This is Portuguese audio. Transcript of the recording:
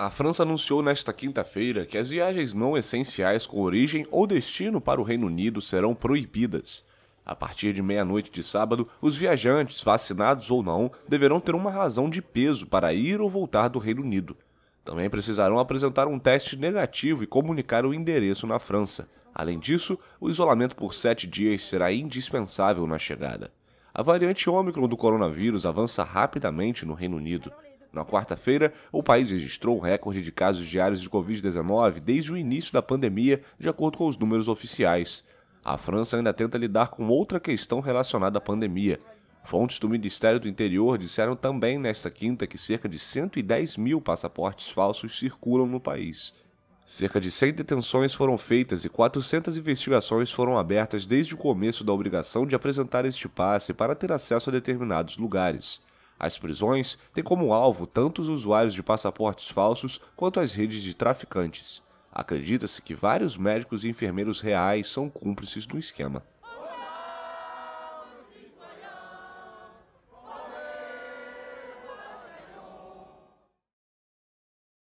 A França anunciou nesta quinta-feira que as viagens não essenciais com origem ou destino para o Reino Unido serão proibidas. A partir de meia-noite de sábado, os viajantes, vacinados ou não, deverão ter uma razão de peso para ir ou voltar do Reino Unido. Também precisarão apresentar um teste negativo e comunicar o endereço na França. Além disso, o isolamento por sete dias será indispensável na chegada. A variante Ômicron do coronavírus avança rapidamente no Reino Unido. Na quarta-feira, o país registrou um recorde de casos diários de Covid-19 desde o início da pandemia, de acordo com os números oficiais. A França ainda tenta lidar com outra questão relacionada à pandemia. Fontes do Ministério do Interior disseram também nesta quinta que cerca de 110 mil passaportes falsos circulam no país. Cerca de 100 detenções foram feitas e 400 investigações foram abertas desde o começo da obrigação de apresentar este passe para ter acesso a determinados lugares. As prisões têm como alvo tanto os usuários de passaportes falsos quanto as redes de traficantes. Acredita-se que vários médicos e enfermeiros reais são cúmplices do esquema.